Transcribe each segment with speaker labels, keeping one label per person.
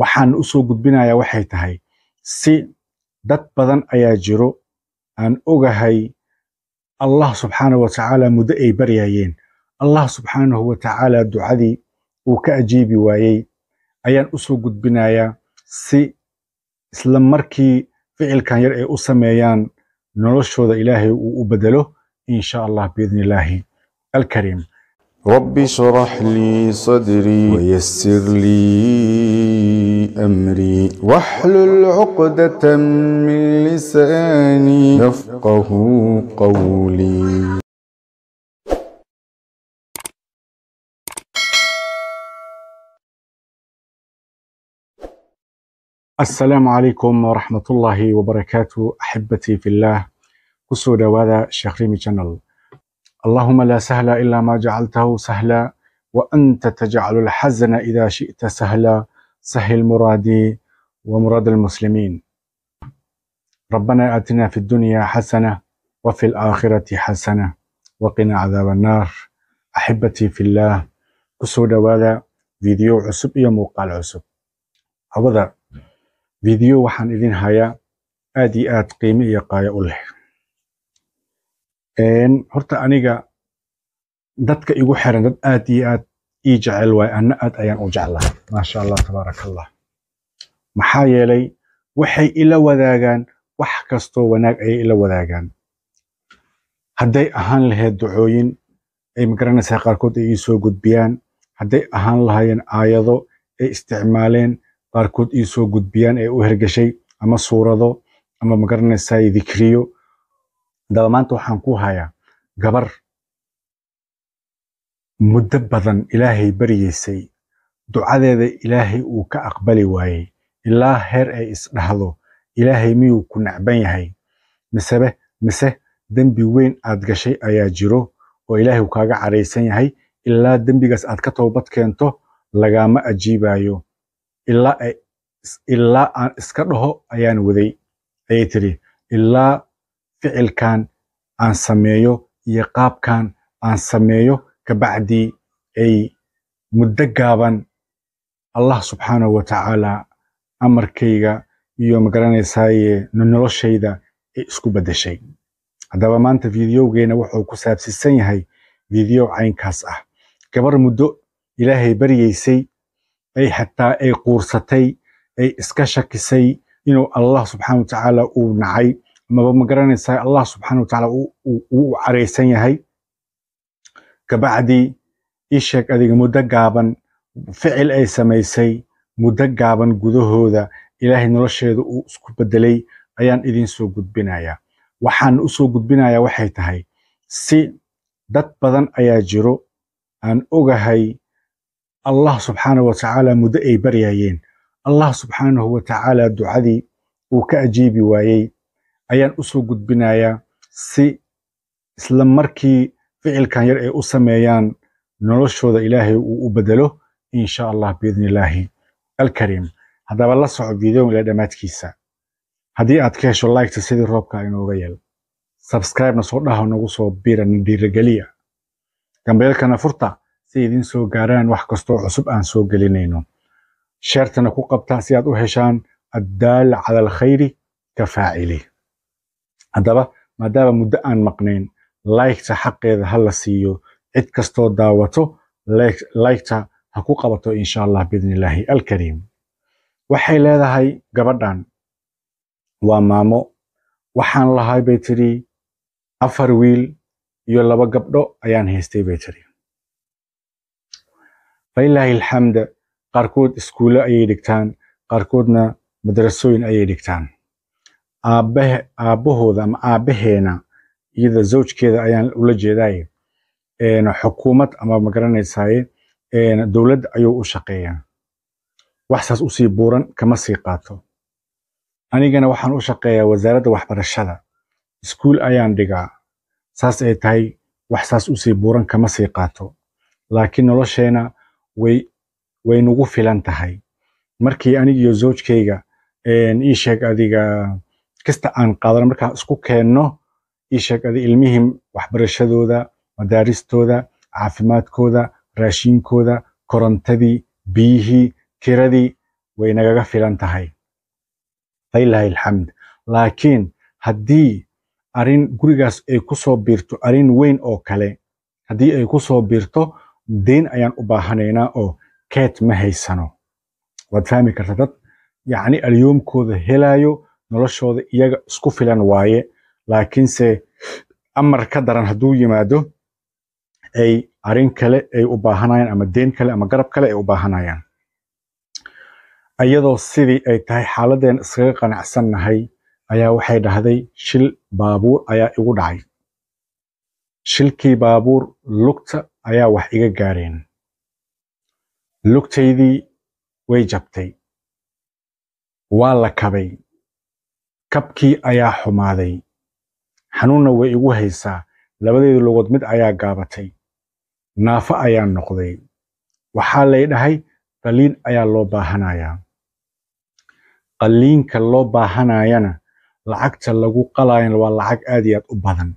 Speaker 1: waxaan usoo gudbinayaa waxay tahay si dad badan ayaa jiro aan ogahay allah subxaanahu watacaala muddo ay baryayeen allah subxaanahu watacaala ducadii uu ka ajiibi waayey ayaan usoo gudbinayaa si isla markii ficilkan yar ay u sameeyaan noloshooda ilaahay uu u bedelo in sha allah biidni illaahi alkariim رب اشرح لي صدري ويسر لي أمري واحلل عقدة من لساني يفقه قولي السلام عليكم ورحمة الله وبركاته أحبتي في الله كسودة وهذا شخريمي شانل اللهم لا سهل إلا ما جعلته سهلا وأنت تجعل الحزن إذا شئت سهلا سهل مرادي ومراد المسلمين ربنا آتنا في الدنيا حسنة وفي الآخرة حسنة وقنا عذاب النار أحبتي في الله كسودواذا فيديو عسب iyo muuqaal cusub فيديو fiideo waxaan idin hayaa aad iyo aad ألح horta aniga dadka igu xiran dad aad iyo aad ii jecel waay ana aad ayaan u jeclahay maasha allah tabaaraka allah maxaa yeelay waxay ila wadaagaan wax kastoo wanaag ayay ila wadaagaan hadday ahaan lahayd ducooyin ay magaranaysaa qaarkood ay iisoo gudbiyaan hadday ahaan lahaayeen aayado ay isticmaaleen qaarkood ii soo gudbiyaan ee u hergashay ama suurado ama magaranaysaa dikriyo daba maanta waxaan ku hayaa gabar muddo badan ilaahay baryaysay ducadeeda ilaahay uu ka aqbali waayey ilaa heer ay isdhahdo ilaahay miyuu ku nacban yahay misebe mise dembi weyn aad gashay ayaa jiro oo ilaahay kaaga caraysan yahay ilaa dembigaas aad ka toobad keento lagaama ajiibayo ilaa aan iska dhaho ayaan waday ayay tiri ilaa ficilkan aan sameeyo iyo qaabkan aan sameeyo kabacdii ay muddo gaaban allah subxaanahu wa tacaala amarkayga iyo magaranaysaaye noloshayda ay isku beddeshay haddaba maanta videogeena wuxuu ku saabsiisan yahay video caynkaas ah gabar muddo ilaahay baryaysay ay xataa ay quursatay ay iska shakisay inuu allah subxaana wa tacaala uu nacay maba ma garanaysaa allah subxaana wa tacaala uu caraysan yahay gabacdii ii sheeg adiga muddo gaaban ficil ay samaysay muddo gaaban gudahooda ilaahay nolosheeda uu isku bedelay ayaan idiin soo gudbinayaa waxaan u gudbinayaa waxay tahay si dad badan ayaa jiro aan ogahay allah subxaanahu wa tacaala muddo ay baryayeen allah subxaanahu wa ducadii uu ka ajiibi waayey ayaan usoo gudbinayaa si isla markii ficilkan yar ay u sameeyaan noloshooda ilaahay uu u bedelo insha allah biidni alkariim haddaba la soco videoga ilaa dhammaadkiisa haddii aad ka hesho liketa sidii roobka inooga yeel sabskribena soo dhaha nagu soo biirana dhiirageliya gambeelkana furta si idin soo gaaraan wax kastoo cusub aan soo gelinayno sheertana ku qabta si aad u heshaan addaala cala alkhayri ka faacili haddaba maadaama muddo aan maqnayn laygta xaqeeda ha la siiyo cid kastoo daawato laygta ha ku qabato insha allah biidnillaahi alkariim waxay leedahay gabadhan waa maamo waxaan lahay bay tidhi afar wiil iyo laba gabdho ayaan haystay bay tidhi falilaahi alxamda qaarkood iskuulo ayay dhigtaan qaarkoodna madrasooyin ayay dhigtaan aabahe aabahooda ama aabaheena iyada zawjkeeda ayaan ula jeedaaye xukuumad ama magaranaysaye dowladd ayuu u shaqeeyaa wax saas usii buuran kama sii qaato anigana waxaan u shaqeeyaa wasaaradda waxbarashada iskuul ayaan dhigaa saas ay tahay wax saas usii buuran kama sii qaato laakiin nolosheena way way nagu filan tahay markii anigiyo zawjkayga ii sheeg adiga kasta aan qaadano markaan isku keenno ishaqada ilmihii waxbarashadooda madaaristooda caafimaadkooda raashinkooda korontadii biyihii kiradii way nagaga filan tahay failahi alxamd laakiin haddii arrin gurigaas ay ku soo biirto arrin weyn oo kale haddii ay ku soo biirto deyn ayaan u baahanaynaa oo keed ma haysano waad fahmi karta dad yacni alyoomkooda helaayo noloshooda iyaga isku filan waaye laakiinse amar ka daran hadduu yimaado ay arrin kale ay u baahanayaan ama deen kale ama garab kale ay u baahanayaan iyadoo sidii ay tahay xaaladeen iskaga qanacsannahay ayaa waxay dhahday shil baabuur ayaa igu dhacay shilkii baabuur lugta ayaa wax iga gaareen lugtaydii way jabtay waa la kabay kabkii ayaa xumaaday xanuunna way igu haysaa labadeedu lugood mid ayaa gaabatay naafo ayaa noqday waxaa lay dhahay qalliin ayaa loo baahanayaa qalliinka loo baahanayana lacagta lagu qalayan waa lacag aad iyo aad u badan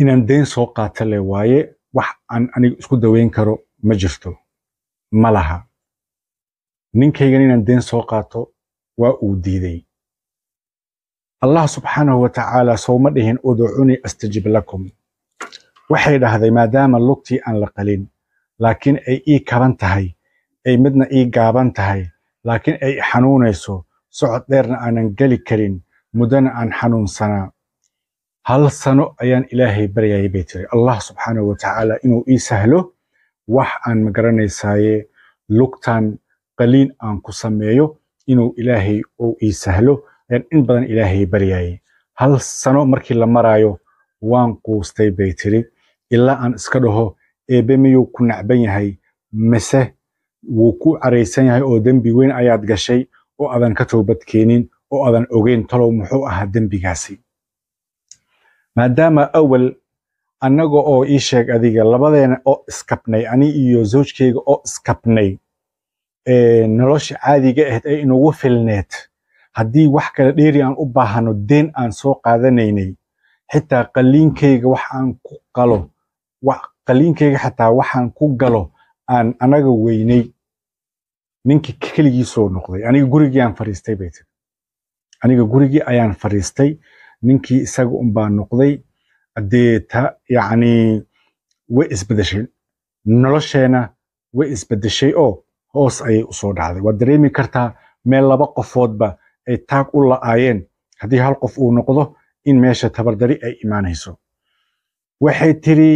Speaker 1: inaan deen soo qaato leh waaye wax aan aniga isku daweyn karo ma jirto ma laha ninkaygan inaan deen soo qaato waa uu diiday allah subxaanahu watacaala sowma dhihin uducuni astajib lakum waxay dhahday maadaama lugtii aan la qalin laakiin ay ii kaban tahay ay midna ii gaaban tahay laakiin ay xanuunayso socod dheerna aanan geli karin muddana aan xanuunsanaa hal sano ayaan ilaahay baryayay bay tiri allah subxaanahu watacaala inuu ii sahlo wax aan magaranaysaaye lugtan qaliin aan ku sameeyo inuu ilaahay uu ii sahlo in badan ilaahay baryayay hal sano markii la maraayo waan quustay bay tiri ilaa aan iska dhaho eebe miyuu ku nacban yahay mise wuu ku caraysan yahay oo dembi weyn ayaad gashay oo adan ka toobad keenin oo aadan ogeyn talow muxuu ahaa dembigaasi maadaama awel annaga oo ii sheeg adiga labadeena oo iskabnay ani iyo zawjkeyga oo iskabnay nolosha caadiga ahayd ay inagu filneed haddii wax kale dheeri aan u baahano deen aan soo qaadanaynay xitaa qaliinkayga wax aan ku qalo qaliinkayga xataa waxaan ku galo aan anaga weynay ninkii keligii soo noqday aniga gurigii aan fariistay bay tiri aniga gurigii ayaan fariistay ninkii isaga unbaa noqday deeta yacni way isbedeshay nolosheena way isbedeshay oo hoos ayay usoo dhacday waad dareemi kartaa meel laba qofoodba ay taag u la-aayeen haddii hal qof uu noqdo in meesha tabardari ay imaanayso waxay tiri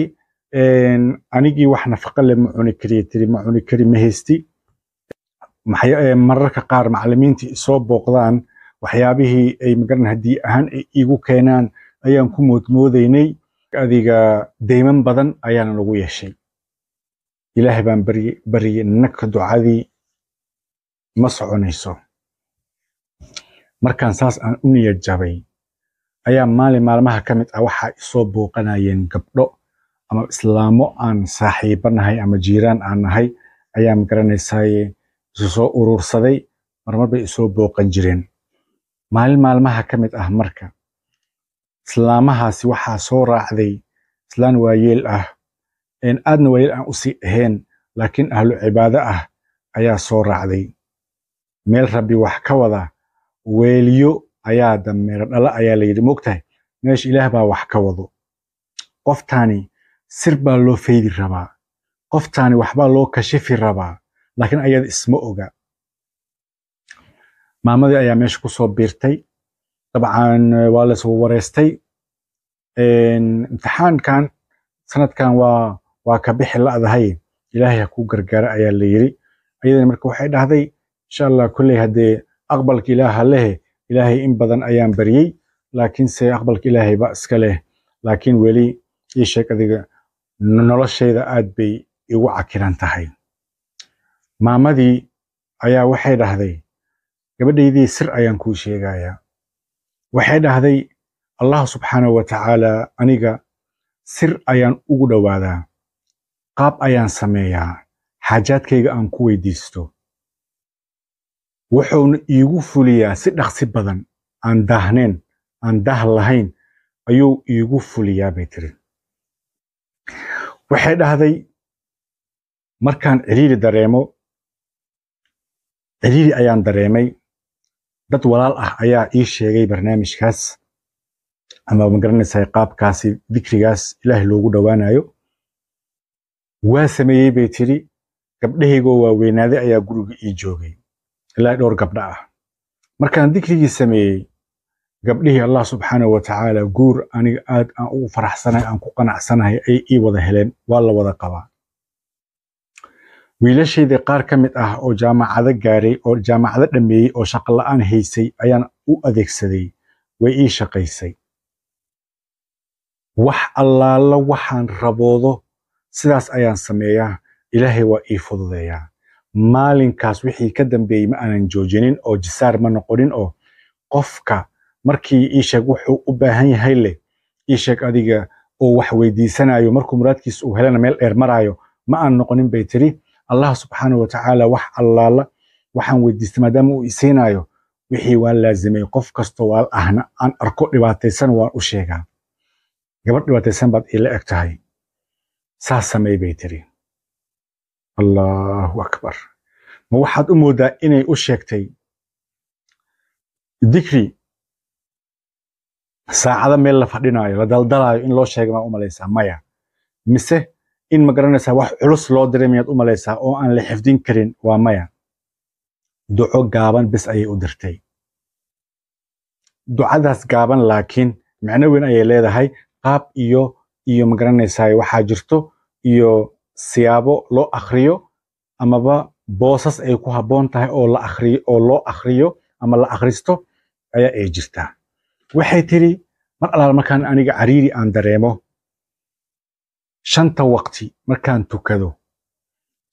Speaker 1: anigii wax nafaqa le ma cuni kariy tiri ma cuni kari ma haysti mararka qaar macalimiintii isoo booqdaan waxyaabihii ay magaran haddii ahaan ay iigu keenaan ayaan ku moodmoodaynay adiga deyman badan ayaana nagu yeeshay ilaahay baan baryay naka ducadii ma soconayso markaan saas aan u niyad jabay ayaa maalin maalmaha ka mid ah waxaa isoo booqanayeen gabdho ama islaamo aan saaxiibanahay ama jiiraan aan nahay ayaa magaranaysaay isu soo urursaday marmar bay isoo booqan jireen maalin maalmaha ka mid ah marka islaamahaasi waxaa soo raacday islaan waayeel ah een aadna waayeel aan usii ahayn laakiin ahlu cibaado ah ayaa soo raacday meel rabbi wax ka wada weeliyo ayaa dameero dhalo ayaa layidhi mogtahay meesha ilaah baa wax ka wado qoftaani sir baa loo faydi rabaa qoftaani waxbaa loo kashifi rabaa laakiin ayada isma oga maamadii ayaa meesha kusoo biirtay dabcan eh, waa layswa wareystay imtixaankan sanadkan waa waa ka bixi la'dahay ilaahay ha ku gargaara ayaa la ayadana marka waxay dhahday insha allah kolley haddee aqbalka ilaaha leh ilaahay in badan ayaan baryey laakiinse aqbalka ilaahayba iska leh laakiin weli ii sheeg adiga noloshayda aad bay igu cakiran tahay maamadii ayaa waxay dhahday gabadhaydii sir ayaan kuu sheegayaa waxay dhahday allah subxaanahu wa tacaalaa aniga sir ayaan ugu dhowaadaa qaab ayaan sameeyaa xaajaadkayga aan ku weydiisto wuxuuna iigu fuliyaa si dhaqsi badan aan daahneen aan daah lahayn ayuu iigu fuliyaa bay tiri waxay dhahday markaan ciriiri dareemo ciriiri ayaan dareemay dad walaal ah ayaa ii sheegay barnaamijkaas ama magaranaysay qaabkaasi dikrigaas ilaahay loogu dhowaanayo waa sameeyey bay tiri gabdhahaygoo waaweynaaday ayaa guriga ii joogay ilaa dhowr gabdho ah markaan dikrigii sameeyey gabdhihii allah subxaanahu wa tacaala guur aniga aad aan ugu faraxsanahay aan ku qanacsanahay ayay ii wada heleen waa la wada qabaa wiilashayda qaar ka mid ah oo jaamacado gaaray oo jaamacado dhammeeyey oo shaqo la'aan haysay ayaan u adeegsaday way ii shaqaysay wax allaala waxaan raboodo sidaas ayaan sameeyaa ilaahay waa ii fududeeyaa maalinkaas wixii ka dambeeyey ma aanan joojinin oo jisaar ma noqonin oo qofka markii iisheeg wuxuu u baahan yahay leh iisheeg adiga uu wax weydiisanayo markuu muraadkiisa uu helana meel dheer maraayo ma aan noqonin bay tiri allah subxaana watacaala wax allaala waxaan weydiistay maadaama uu isiinayo wixii waa laazimay qof kastoo waal ahna aan arko dhibaataysan waan u sheegaa gabadh dhibaataysan baad iila eg tahay saas samay bay tiri allahu akbar ma waxaad u moodaa inay u sheegtay dikri saacada meel la fadhinaayo la daldalaayo in loo sheega maad u maya mise in ma garanaysaa wax culus loo diray miyaad u malaysaa oo aan la xifdin karin waa maya duco gaaban bis ayay u dirtay ducadaas gaaban laakiin macno weyn ayay leedahay qaab iyo iyo ma garanaysaa waxaa jirto iyo siyaabo loo akhriyo amaba boosas ay ku haboon tahay oo la akhriyo oo loo akhriyo ama la akhristo ayaa ay jirtaa waxay tiri mar allaal markaan aniga cariiri aan dareemo shanta waqti markaan tukado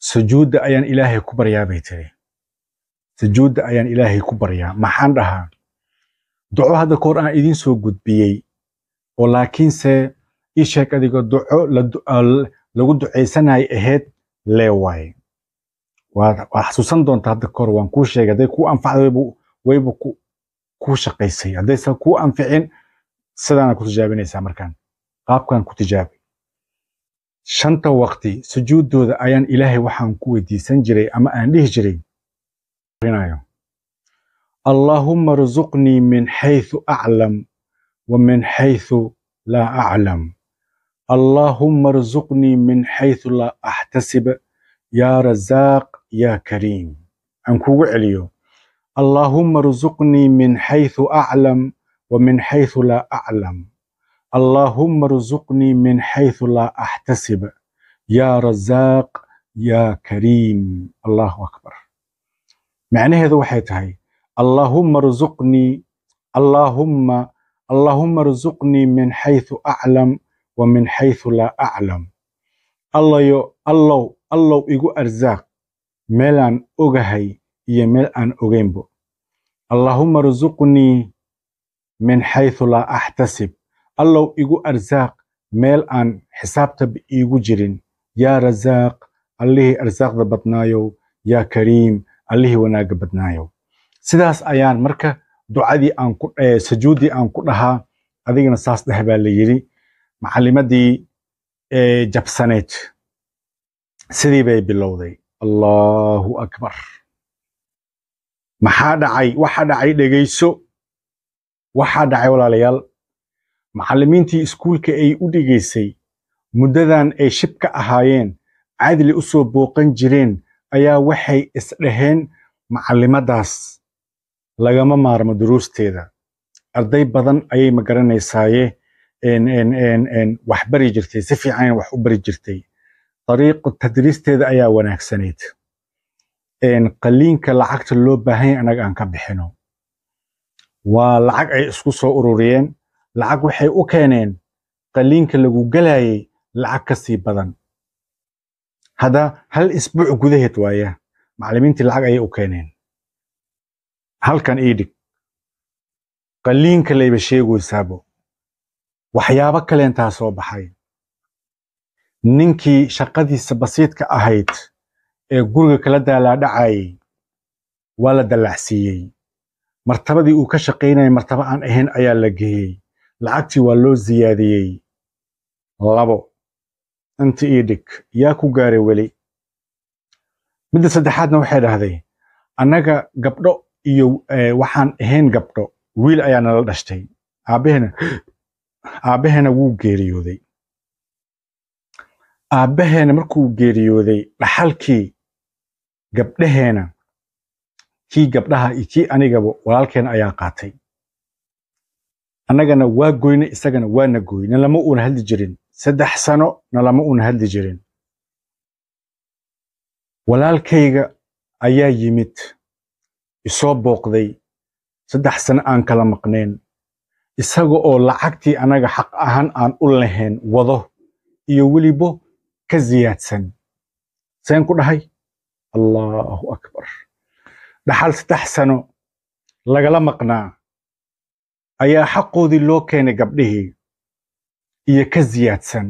Speaker 1: sujuudda ayaan ilaahay ku baryaa bay tiri sujuudda ayaan ilaahay ku baryaa maxaan dhahaa duco hadda ka hor aan idiin soo gudbiyey oo laakiinse ii sheeg adigoo duco lagu ducaysanayay ahayd leewaay waa xasuusan doonta hadda kahor waan kuu sheegay hadday kuu anfacda wayba kuu shaqaysay haddaysan kuu anficin sidaana ku tijaabinaysaa markaan qaabkan ku tijaabay shanta waqti sujuuddooda ayaan ilaahay waxaan ku weydiisan jiray ama aan dhihi jiray allaahumma rusuqnii min xaythu aclam wa min xaythu laa aclam اللهم ارزقني من حيث لا أحتسب يا رزاق يا كريم أنكو عليو اللهم ارزقني من حيث أعلم ومن حيث لا أعلم اللهم ارزقني من حيث لا أحتسب يا رزاق يا كريم الله أكبر معناها وحيت هاي اللهم ارزقني اللهم اللهم ارزقني من حيث أعلم wa min xaysu laa aclam allayo allow allow igu arsaaq meelaan ogahay iyo meel aan ogeynbo allaahuma rsuqnii min xaytu laa axtasib allow igu arsaaq meel aan xisaabtaba iigu jirin yaa rasaaq allihii arsaaqda badnaayow yaa kariim allihii wanaagga badnaayow sidaas ayaan marka ducadii aan ku eh, sujuuddii aan ku dhahaa adigana saas dheh baa la yidhi macalimadii eh, jabsaneed sidii bay bilowday allahu akbar maxaa dhacay waxaa dhacay dhegayso waxaa dhacay walaalayaal macallimiintii iskuulka ay u dhigaysay muddadan ay shibka ahaayeen cadli u soo booqan jireen ayaa waxay isdhaheen macallimadaas lagama maarmo duruusteeda arday badan ayay ma garanaysaayee wax bari jirtay si fiican wax u bari jirtay dariiqa tadriisteeda ayaa wanaagsanayd qaliinka lacagta loo baahanya anaga aan ka bixino waa lacag ay isku soo ururiyeen lacag waxay u keeneen qaliinka lagu galayay lacag ka sii badan hadda hal isbuuc gudaheed waaya macalimiintii lacag ayay u keeneen halkan iidhig qaliinka layba sheegaysaabo waxyaabo kaleentaa soo baxay ninkii shaqadiisa basiidka ahayd ee guriga kala daalaadhacayay waa la dallacsiiyey martabadii uu ka shaqaynayay martabo aan ahayn ayaa la geeyey lacagtii waa loo ziyaadiyey labo inti ii dhig yaa ku gaaray weli midda saddexaadna waxay dhahday annaga gabdho iyo waxaan ahayn gabdho wiil ayaa nala dhashtay aabbaheena aabbaheena wuu geeriyooday aabbaheena markuu geeriyooday dhaxalkii gabdhaheena kii gabdhaha iyo kii anigaba walaalkeena ayaa qaatay annagana waa goynay isagana waana gooy nalama uuna hadli jirin saddex sano nalama uuna hadli jirin walaalkayga ayaa yimid isoo booqday saddex sano aan kala maqnayn isaga oo lacagtii anaga xaq ahaan aan u lahayn wado iyo welibo ka ziyaadsan seen ku dhahay allaahu akbar dhaxal saddex sano lagala maqnaa ayaa xaqoodii loo keenay gabdhihii iyo ka ziyaadsan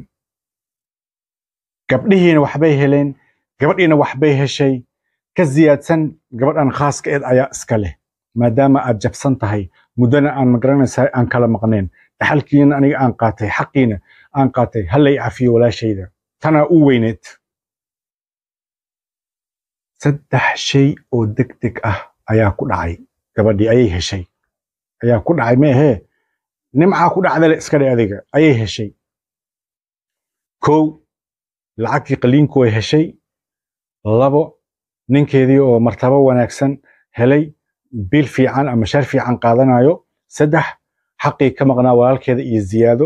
Speaker 1: gabdhihiina waxbay heleen gabadhiina waxbay heshay ka ziyaadsan gabadhan khaaska eed ayaa iska leh maadaama aad jabsan tahay muddana aan magaranaysa aan kala maqneen dhaxalkiina aniga aan qaatay xaqiina aan qaatay hallay cafiyo walaashayda tanaa u weyneed saddex shay oo deg deg ah ayaa ku dhacay gabadhii ayay heshay ayaa ku dhacay meehee nimcaa ku dhacdale iskadhe adiga ayay heshay kow lacagtii qaliinku way heshay labo ninkeedii oo martabo wanaagsan helay bil fiican ama shar fiican qaadanayo saddex xaqii ka maqnaa walaalkeeda iyo ziyaado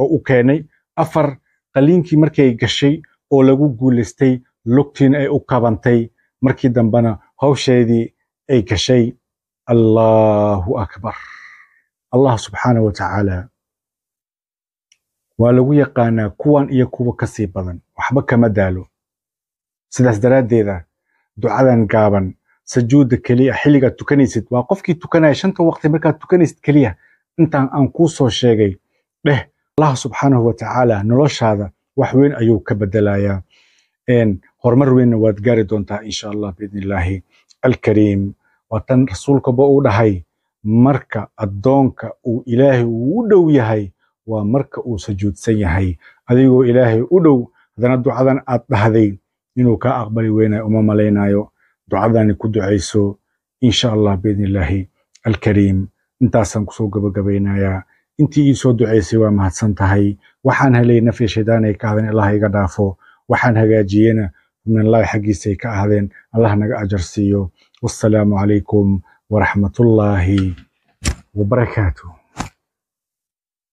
Speaker 1: oo u keenay afar qaliinkii markay gashay oo lagu guulaystay lugtiina ay u kabantay markii dambena hawsheedii ay gashay allahu akbar allah subxaana wa tacaala waa lagu yaqaanaa kuwan iyo kuwa ka sii badan waxba kama daalo sidaas daraaddeeda ducadan gaaban sajuudda keliya xilligaad tukanaysid waa qofkii tukanaya shanta waqti markaad tukanaysid keliya intaan aan kuu soo sheegay dheh allah subxaanahu watacaala noloshaada wax weyn ayuu ka bedelayaa horumar weynna waad gaari doontaa insha allah biidn alkariim waa tan rasuulkaba uu dhahay marka addoonka uu ilaahay uu u dhow yahay waa marka uu sajuudsan yahay adigoo ilaahay u dhow haddana ducadan aad dhahday inuu kaa aqbali weynaayo uma malaynayo ducadani ku ducayso insha allah biidn illaahi alkariim intaasaan kusoo gabagabaynayaa intii ii soo ducaysay waa mahadsan tahay waxaan helay nafya shaydaan ay ka ahdeen allah iga dhaafo waxaan hagaajiyena midnalahi xaggiisa ay ka ahdeen allah naga ajar siiyo wassalaamu calaykum waraxmatullaahi wabarakaatu